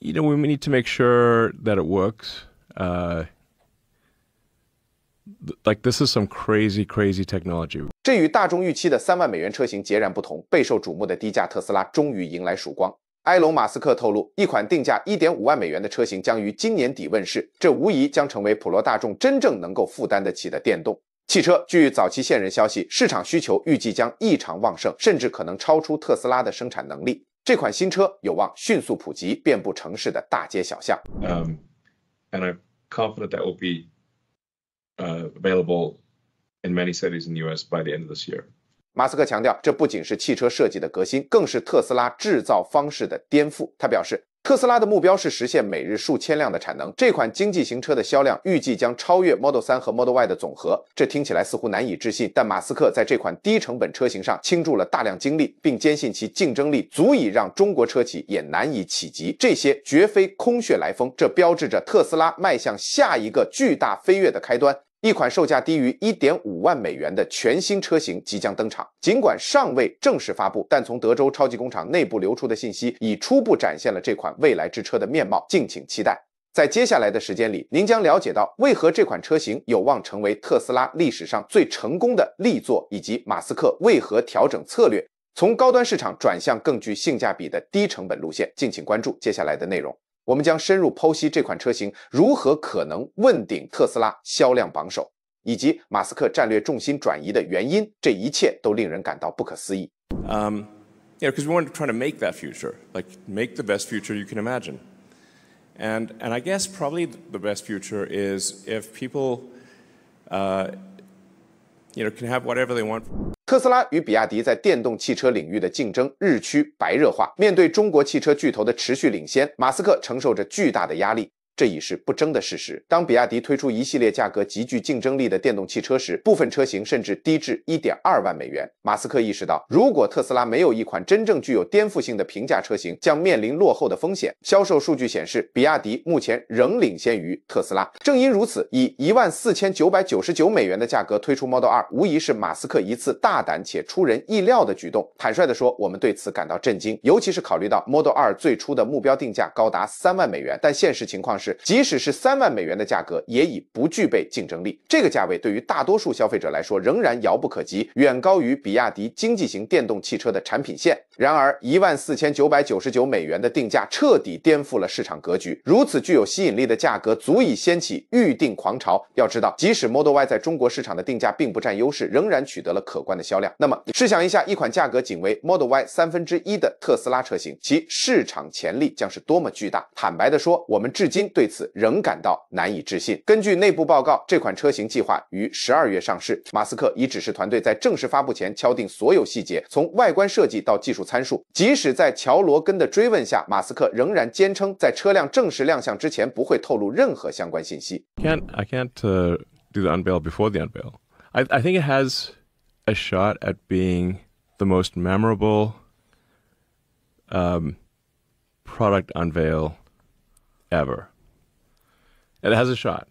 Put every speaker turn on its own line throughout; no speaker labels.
You know, we need to make sure that it works. Like this is some crazy, crazy technology. 这与大众预期的三万美元车型截然不同。备受瞩目的低价特斯拉终于迎来曙光。埃隆·马斯克透露，一款定价一点五万美元的车型将于今年底问世。这无疑将成为普罗大众真正能够负担得起的电动汽车。据早期线人消息，市场需求预计将异常旺盛，甚至可能超出特斯拉的生产能力。这款新车有望迅速普及，遍布城市的大街小巷。嗯，and I'm confident that will be available in many cities in the U.S. by the end of this year. 马斯克强调，这不仅是汽车设计的革新，更是特斯拉制造方式的颠覆。他表示。特斯拉的目标是实现每日数千辆的产能。这款经济型车的销量预计将超越 Model 3和 Model Y 的总和。这听起来似乎难以置信，但马斯克在这款低成本车型上倾注了大量精力，并坚信其竞争力足以让中国车企也难以企及。这些绝非空穴来风，这标志着特斯拉迈向下一个巨大飞跃的开端。一款售价低于一点五万美元的全新车型即将登场。尽管尚未正式发布，但从德州超级工厂内部流出的信息已初步展现了这款未来之车的面貌，敬请期待。在接下来的时间里，您将了解到为何这款车型有望成为特斯拉历史上最成功的力作，以及马斯克为何调整策略，从高端市场转向更具性价比的低成本路线。敬请关注接下来的内容。我们将深入剖析这款车型如何可能问鼎特斯拉销量榜首，以及马斯克战略重心转移的原因。这一切都令人感到不可思议。Um, yeah, because we want to try to make that future, like make the best future you can imagine. And and I guess probably the best future is if people. Uh, you know can have whatever they want 特斯拉与比亚迪在电动汽车领域的竞争日趋白热化面对中国汽车巨头的持续领先马斯克承受着巨大的压力这已是不争的事实。当比亚迪推出一系列价格极具竞争力的电动汽车时，部分车型甚至低至一点二万美元。马斯克意识到，如果特斯拉没有一款真正具有颠覆性的平价车型，将面临落后的风险。销售数据显示，比亚迪目前仍领先于特斯拉。正因如此，以一万四千九百九十九美元的价格推出 Model 2，无疑是马斯克一次大胆且出人意料的举动。坦率地说，我们对此感到震惊，尤其是考虑到 Model 2最初的目标定价高达三万美元，但现实情况是。即使是三万美元的价格，也已不具备竞争力。这个价位对于大多数消费者来说仍然遥不可及，远高于比亚迪经济型电动汽车的产品线。然而，一万四千九百九十九美元的定价彻底颠覆了市场格局。如此具有吸引力的价格，足以掀起预定狂潮。要知道，即使 Model Y 在中国市场的定价并不占优势，仍然取得了可观的销量。那么，试想一下，一款价格仅为 Model Y 三分之一的特斯拉车型，其市场潜力将是多么巨大？坦白的说，我们至今。对此仍感到难以置信。根据内部报告，这款车型计划于十二月上市。马斯克已指示团队在正式发布前敲定所有细节，从外观设计到技术参数。即使在乔罗根的追问下，马斯克仍然坚称在车辆正式亮相之前不会透露任何相关信息。Can't I can't、uh, do the unveil before the unveil? I I think it has a shot at being the most memorable. Um, product unveil ever. It has a shot.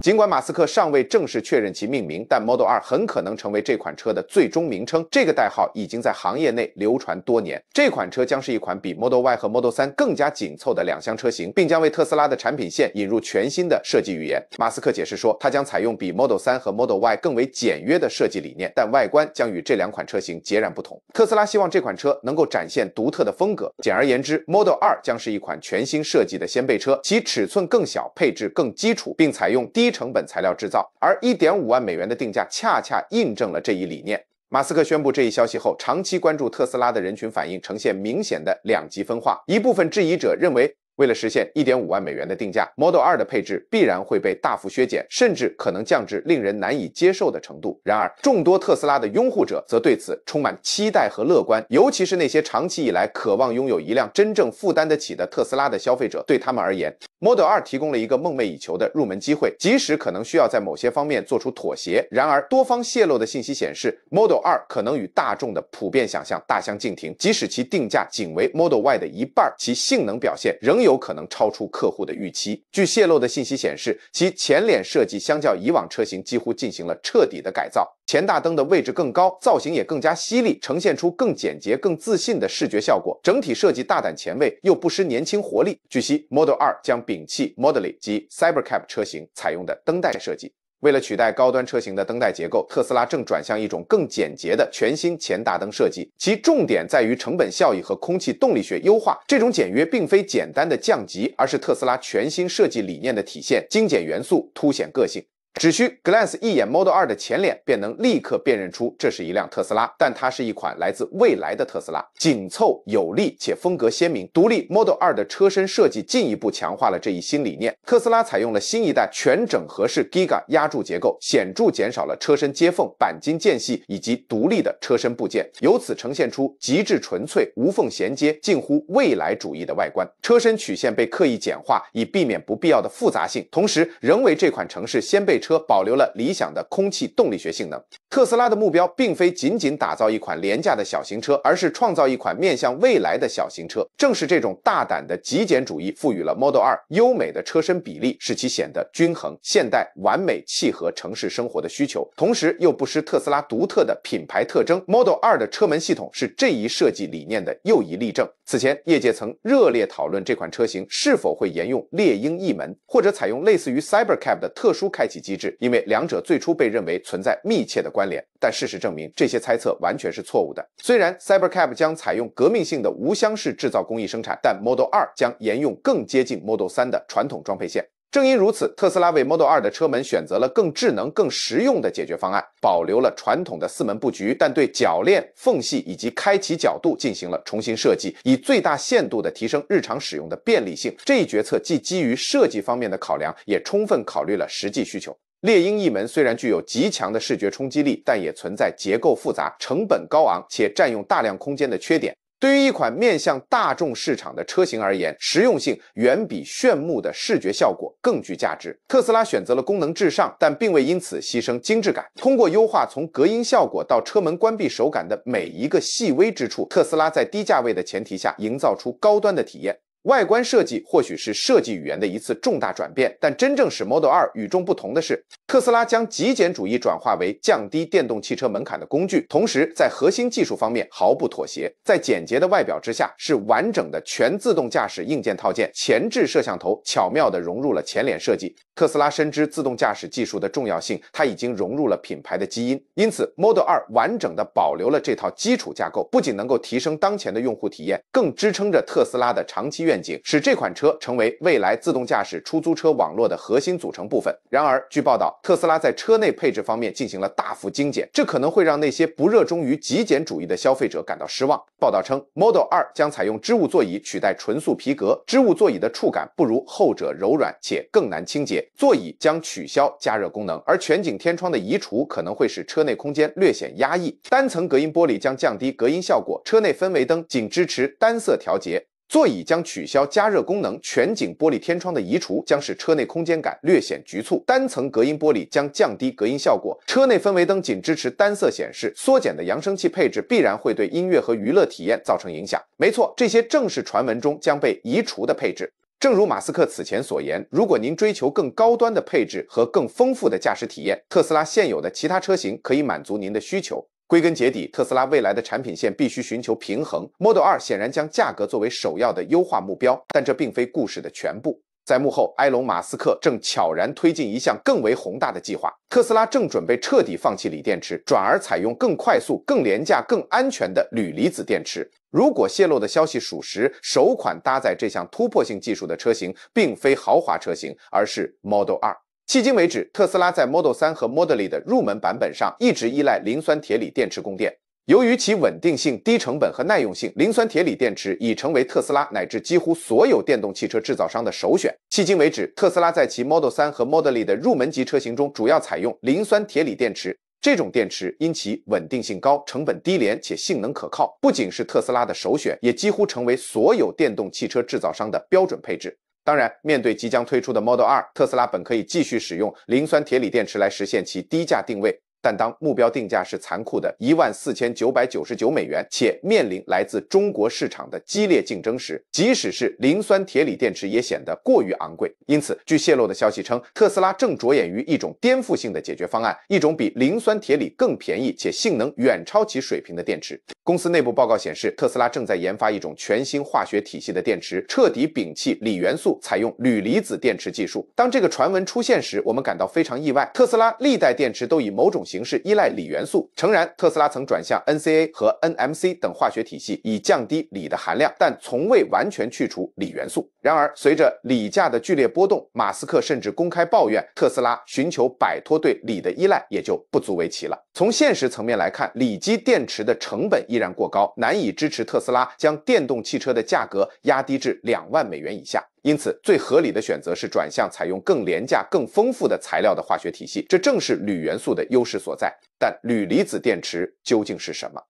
尽管马斯克尚未正式确认其命名，但 Model 2很可能成为这款车的最终名称。这个代号已经在行业内流传多年。这款车将是一款比 Model Y 和 Model 3更加紧凑的两厢车型，并将为特斯拉的产品线引入全新的设计语言。马斯克解释说，它将采用比 Model 3和 Model Y 更为简约的设计理念，但外观将与这两款车型截然不同。特斯拉希望这款车能够展现独特的风格。简而言之，Model 2将是一款全新设计的先辈车，其尺寸更小，配置更基础，并采用低。低成本材料制造，而一点五万美元的定价恰恰印证了这一理念。马斯克宣布这一消息后，长期关注特斯拉的人群反应呈现明显的两极分化。一部分质疑者认为，为了实现一点五万美元的定价，Model 2的配置必然会被大幅削减，甚至可能降至令人难以接受的程度。然而，众多特斯拉的拥护者则对此充满期待和乐观，尤其是那些长期以来渴望拥有一辆真正负担得起的特斯拉的消费者，对他们而言。Model 2提供了一个梦寐以求的入门机会，即使可能需要在某些方面做出妥协。然而，多方泄露的信息显示，Model 2可能与大众的普遍想象大相径庭。即使其定价仅为 Model Y 的一半，其性能表现仍有可能超出客户的预期。据泄露的信息显示，其前脸设计相较以往车型几乎进行了彻底的改造。前大灯的位置更高，造型也更加犀利，呈现出更简洁、更自信的视觉效果。整体设计大胆前卫，又不失年轻活力。据悉，Model 2将摒弃 Model Y 及 Cybercab 车型采用的灯带设计。为了取代高端车型的灯带结构，特斯拉正转向一种更简洁的全新前大灯设计。其重点在于成本效益和空气动力学优化。这种简约并非简单的降级，而是特斯拉全新设计理念的体现。精简元素凸显个性。只需 glance 一眼 Model 2的前脸，便能立刻辨认出这是一辆特斯拉，但它是一款来自未来的特斯拉，紧凑有力且风格鲜明。独立 Model 2的车身设计进一步强化了这一新理念。特斯拉采用了新一代全整合式 Giga 压铸结构，显著减少了车身接缝、钣金间隙以及独立的车身部件，由此呈现出极致纯粹、无缝衔接、近乎未来主义的外观。车身曲线被刻意简化，以避免不必要的复杂性，同时仍为这款城市先辈。车保留了理想的空气动力学性能。特斯拉的目标并非仅仅打造一款廉价的小型车，而是创造一款面向未来的小型车。正是这种大胆的极简主义赋予了 Model 2优美的车身比例，使其显得均衡、现代、完美，契合城市生活的需求，同时又不失特斯拉独特的品牌特征。Model 2的车门系统是这一设计理念的又一例证。此前，业界曾热烈讨论这款车型是否会沿用猎鹰翼门，或者采用类似于 Cybercab 的特殊开启机。机制，因为两者最初被认为存在密切的关联，但事实证明这些猜测完全是错误的。虽然 Cybercab 将采用革命性的无箱式制造工艺生产，但 Model 2将沿用更接近 Model 3的传统装配线。正因如此，特斯拉为 Model 2的车门选择了更智能、更实用的解决方案，保留了传统的四门布局，但对铰链缝隙以及开启角度进行了重新设计，以最大限度地提升日常使用的便利性。这一决策既基于设计方面的考量，也充分考虑了实际需求。猎鹰一门虽然具有极强的视觉冲击力，但也存在结构复杂、成本高昂且占用大量空间的缺点。对于一款面向大众市场的车型而言，实用性远比炫目的视觉效果更具价值。特斯拉选择了功能至上，但并未因此牺牲精致感。通过优化从隔音效果到车门关闭手感的每一个细微之处，特斯拉在低价位的前提下营造出高端的体验。外观设计或许是设计语言的一次重大转变，但真正使 Model 2与众不同的是，特斯拉将极简主义转化为降低电动汽车门槛的工具，同时在核心技术方面毫不妥协。在简洁的外表之下，是完整的全自动驾驶硬件套件。前置摄像头巧妙地融入了前脸设计。特斯拉深知自动驾驶技术的重要性，它已经融入了品牌的基因，因此 Model 2完整地保留了这套基础架构，不仅能够提升当前的用户体验，更支撑着特斯拉的长期。愿景使这款车成为未来自动驾驶出租车网络的核心组成部分。然而，据报道，特斯拉在车内配置方面进行了大幅精简，这可能会让那些不热衷于极简主义的消费者感到失望。报道称，Model 2将采用织物座椅取代纯素皮革，织物座椅的触感不如后者柔软，且更难清洁。座椅将取消加热功能，而全景天窗的移除可能会使车内空间略显压抑。单层隔音玻璃将降低隔音效果，车内氛围灯仅支持单色调节。座椅将取消加热功能，全景玻璃天窗的移除将使车内空间感略显局促，单层隔音玻璃将降低隔音效果，车内氛围灯仅支持单色显示，缩减的扬声器配置必然会对音乐和娱乐体验造成影响。没错，这些正是传闻中将被移除的配置。正如马斯克此前所言，如果您追求更高端的配置和更丰富的驾驶体验，特斯拉现有的其他车型可以满足您的需求。归根结底，特斯拉未来的产品线必须寻求平衡。Model 2显然将价格作为首要的优化目标，但这并非故事的全部。在幕后，埃隆·马斯克正悄然推进一项更为宏大的计划。特斯拉正准备彻底放弃锂电池，转而采用更快速、更廉价、更安全的铝离子电池。如果泄露的消息属实，首款搭载这项突破性技术的车型，并非豪华车型，而是 Model 2。迄今为止，特斯拉在 Model 3和 Model Y 的入门版本上一直依赖磷酸铁锂电池供电。由于其稳定性、低成本和耐用性，磷酸铁锂电池已成为特斯拉乃至几乎所有电动汽车制造商的首选。迄今为止，特斯拉在其 Model 3和 Model Y 的入门级车型中主要采用磷酸铁锂电池。这种电池因其稳定性高、成本低廉且性能可靠，不仅是特斯拉的首选，也几乎成为所有电动汽车制造商的标准配置。当然，面对即将推出的 Model 2，特斯拉本可以继续使用磷酸铁锂电池来实现其低价定位。但当目标定价是残酷的一万四千九百九十九美元，且面临来自中国市场的激烈竞争时，即使是磷酸铁锂电池也显得过于昂贵。因此，据泄露的消息称，特斯拉正着眼于一种颠覆性的解决方案，一种比磷酸铁锂更便宜且性能远超其水平的电池。公司内部报告显示，特斯拉正在研发一种全新化学体系的电池，彻底摒弃锂元素，采用铝离子电池技术。当这个传闻出现时，我们感到非常意外。特斯拉历代电池都以某种形式依赖锂元素，诚然，特斯拉曾转向 NCA 和 NMC 等化学体系以降低锂的含量，但从未完全去除锂元素。然而，随着锂价的剧烈波动，马斯克甚至公开抱怨特斯拉寻求摆脱对锂的依赖也就不足为奇了。从现实层面来看，锂基电池的成本依然过高，难以支持特斯拉将电动汽车的价格压低至两万美元以下。因此，最合理的选择是转向采用更廉价、更丰富的材料的化学体系，这正是铝元素的优势所在。但铝离子电池究竟是什么？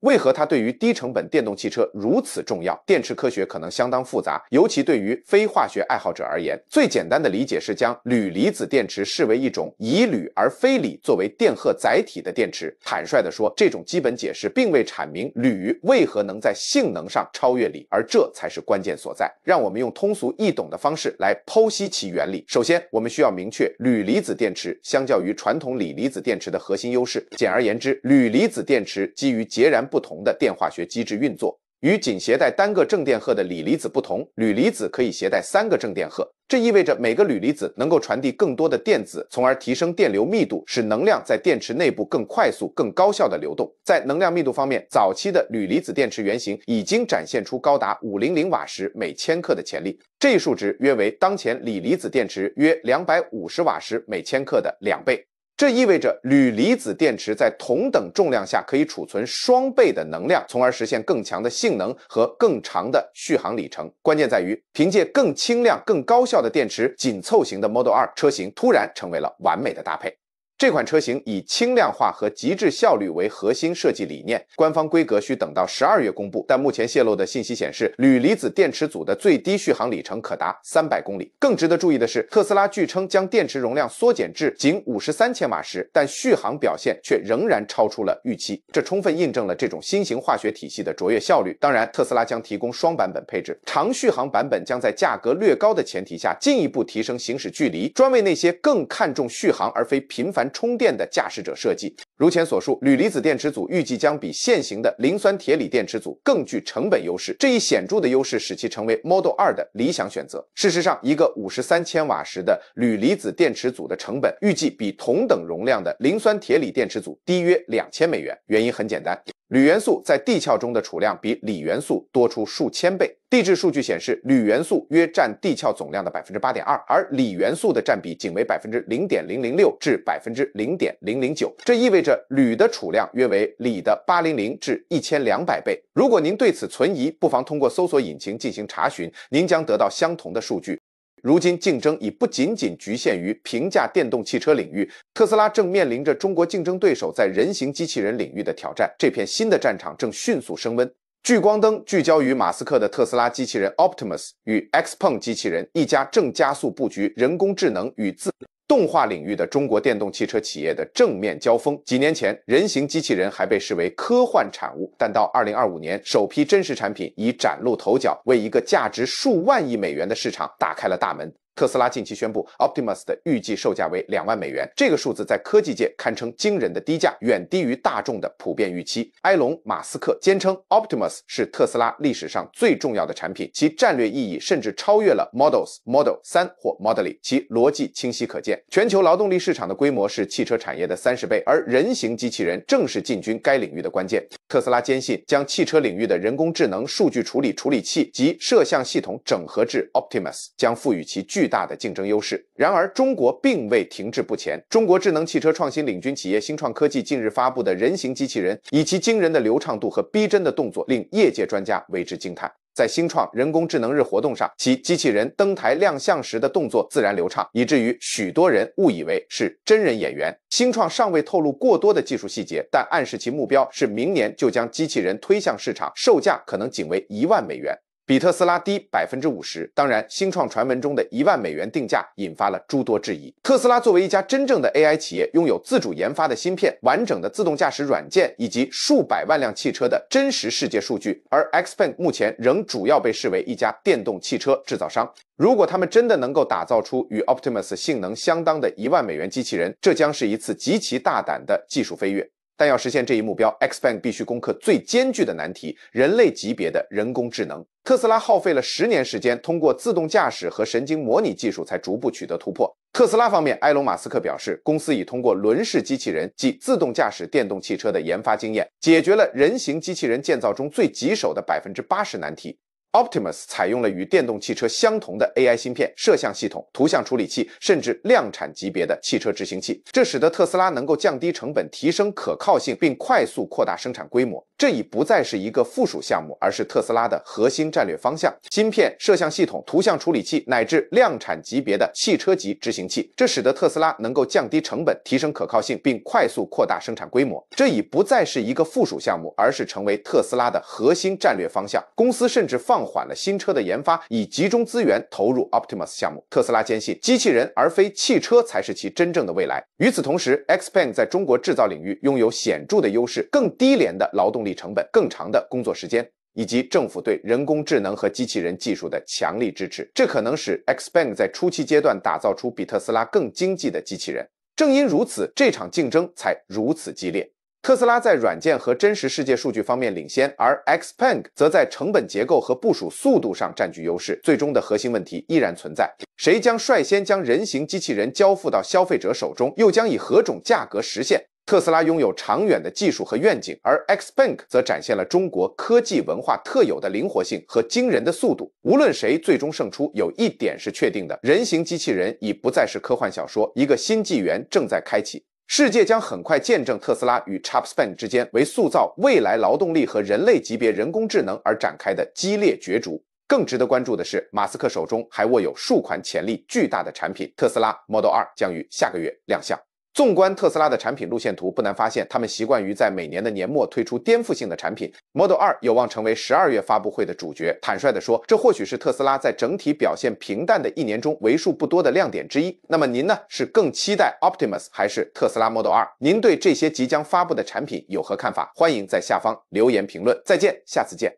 为何它对于低成本电动汽车如此重要？电池科学可能相当复杂，尤其对于非化学爱好者而言。最简单的理解是将铝离子电池视为一种以铝而非锂作为电荷载体的电池。坦率地说，这种基本解释并未阐明铝为何能在性能上超越锂，而这才是关键所在。让我们用通俗易懂的方式来剖析其原理。首先，我们需要明确铝离子电池相较于传统锂离子电池的核心优势。简而言之，铝离子电池基于截然不同的电化学机制运作，与仅携带单个正电荷的锂离子不同，铝离子可以携带三个正电荷。这意味着每个铝离子能够传递更多的电子，从而提升电流密度，使能量在电池内部更快速、更高效的流动。在能量密度方面，早期的铝离子电池原型已经展现出高达五零零瓦时每千克的潜力，这一数值约为当前锂离子电池约两百五十瓦时每千克的两倍。这意味着，铝离子电池在同等重量下可以储存双倍的能量，从而实现更强的性能和更长的续航里程。关键在于，凭借更轻量、更高效的电池，紧凑型的 Model 2车型突然成为了完美的搭配。这款车型以轻量化和极致效率为核心设计理念，官方规格需等到十二月公布。但目前泄露的信息显示，铝离子电池组的最低续航里程可达三百公里。更值得注意的是，特斯拉据称将电池容量缩减至仅五十三千瓦时，但续航表现却仍然超出了预期，这充分印证了这种新型化学体系的卓越效率。当然，特斯拉将提供双版本配置，长续航版本将在价格略高的前提下进一步提升行驶距离，专为那些更看重续航而非频繁。充电的驾驶者设计。如前所述，铝离子电池组预计将比现行的磷酸铁锂电池组更具成本优势。这一显著的优势使其成为 Model 2的理想选择。事实上，一个五十三千瓦时的铝离子电池组的成本预计比同等容量的磷酸铁锂电池组低约两千美元。原因很简单。铝元素在地壳中的储量比锂元素多出数千倍。地质数据显示，铝元素约占地壳总量的百分之八点二，而锂元素的占比仅为百分之零点零零六至百分之零点零零九。这意味着铝的储量约为锂的八零零至一千两百倍。如果您对此存疑，不妨通过搜索引擎进行查询，您将得到相同的数据。如今，竞争已不仅仅局限于平价电动汽车领域，特斯拉正面临着中国竞争对手在人形机器人领域的挑战。这片新的战场正迅速升温，聚光灯聚焦于马斯克的特斯拉机器人 Optimus 与 Xpon 机器人，一家正加速布局人工智能与自。动画领域的中国电动汽车企业的正面交锋。几年前，人形机器人还被视为科幻产物，但到二零二五年，首批真实产品已崭露头角，为一个价值数万亿美元的市场打开了大门。特斯拉近期宣布，Optimus 的预计售价为两万美元。这个数字在科技界堪称惊人的低价，远低于大众的普遍预期。埃隆·马斯克坚称，Optimus 是特斯拉历史上最重要的产品，其战略意义甚至超越了 Models、Model 3或 Model Y。其逻辑清晰可见。全球劳动力市场的规模是汽车产业的三十倍，而人形机器人正是进军该领域的关键。特斯拉坚信，将汽车领域的人工智能、数据处理处理器及摄像系统整合至 Optimus，将赋予其巨。巨大的竞争优势。然而，中国并未停滞不前。中国智能汽车创新领军企业星创科技近日发布的人形机器人，以其惊人的流畅度和逼真的动作，令业界专家为之惊叹。在星创人工智能日活动上，其机器人登台亮相时的动作自然流畅，以至于许多人误以为是真人演员。星创尚未透露过多的技术细节，但暗示其目标是明年就将机器人推向市场，售价可能仅为一万美元。比特斯拉低百分之五十。当然，新创传闻中的一万美元定价引发了诸多质疑。特斯拉作为一家真正的 AI 企业，拥有自主研发的芯片、完整的自动驾驶软件以及数百万辆汽车的真实世界数据，而 x p e n 目前仍主要被视为一家电动汽车制造商。如果他们真的能够打造出与 Optimus 性能相当的一万美元机器人，这将是一次极其大胆的技术飞跃。但要实现这一目标，X Bank 必须攻克最艰巨的难题——人类级别的人工智能。特斯拉耗费了十年时间，通过自动驾驶和神经模拟技术，才逐步取得突破。特斯拉方面，埃隆·马斯克表示，公司已通过轮式机器人及自动驾驶电动汽车的研发经验，解决了人形机器人建造中最棘手的百分之八十难题。Optimus 采用了与电动汽车相同的 AI 芯片、摄像系统、图像处理器，甚至量产级别的汽车执行器，这使得特斯拉能够降低成本、提升可靠性，并快速扩大生产规模。这已不再是一个附属项目，而是特斯拉的核心战略方向。芯片、摄像系统、图像处理器乃至量产级别的汽车级执行器，这使得特斯拉能够降低成本、提升可靠性，并快速扩大生产规模。这已不再是一个附属项目，而是成为特斯拉的核心战略方向。公司甚至放。放缓了新车的研发，以集中资源投入 Optimus 项目。特斯拉坚信，机器人而非汽车才是其真正的未来。与此同时 x p e n 在中国制造领域拥有显著的优势，更低廉的劳动力成本、更长的工作时间，以及政府对人工智能和机器人技术的强力支持，这可能使 x p e n 在初期阶段打造出比特斯拉更经济的机器人。正因如此，这场竞争才如此激烈。特斯拉在软件和真实世界数据方面领先，而 Xpeng 则在成本结构和部署速度上占据优势。最终的核心问题依然存在：谁将率先将人形机器人交付到消费者手中？又将以何种价格实现？特斯拉拥有长远的技术和愿景，而 Xpeng 则展现了中国科技文化特有的灵活性和惊人的速度。无论谁最终胜出，有一点是确定的：人形机器人已不再是科幻小说，一个新纪元正在开启。世界将很快见证特斯拉与 c h a p s p a n 之间为塑造未来劳动力和人类级别人工智能而展开的激烈角逐。更值得关注的是，马斯克手中还握有数款潜力巨大的产品，特斯拉 Model 2将于下个月亮相。纵观特斯拉的产品路线图，不难发现，他们习惯于在每年的年末推出颠覆性的产品。Model 2有望成为十二月发布会的主角。坦率地说，这或许是特斯拉在整体表现平淡的一年中为数不多的亮点之一。那么您呢？是更期待 Optimus 还是特斯拉 Model 2？您对这些即将发布的产品有何看法？欢迎在下方留言评论。再见，下次见。